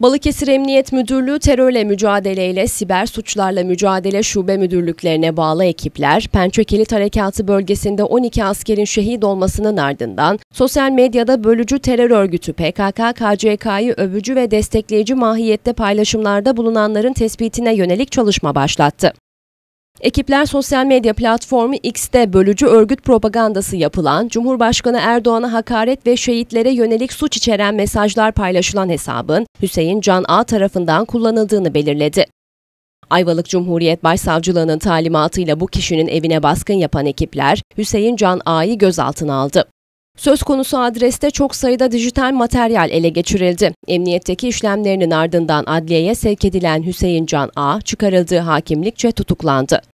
Balıkesir Emniyet Müdürlüğü terörle mücadeleyle siber suçlarla mücadele şube müdürlüklerine bağlı ekipler, Pençekilit Harekatı bölgesinde 12 askerin şehit olmasının ardından sosyal medyada bölücü terör örgütü PKK, KCK'yı övücü ve destekleyici mahiyette paylaşımlarda bulunanların tespitine yönelik çalışma başlattı. Ekipler sosyal medya platformu X'te bölücü örgüt propagandası yapılan, Cumhurbaşkanı Erdoğan'a hakaret ve şehitlere yönelik suç içeren mesajlar paylaşılan hesabın Hüseyin Can A tarafından kullanıldığını belirledi. Ayvalık Cumhuriyet Başsavcılığı'nın talimatıyla bu kişinin evine baskın yapan ekipler Hüseyin Can A'yı gözaltına aldı. Söz konusu adreste çok sayıda dijital materyal ele geçirildi. Emniyetteki işlemlerinin ardından adliyeye sevk edilen Hüseyin Can A çıkarıldığı hakimlikçe tutuklandı.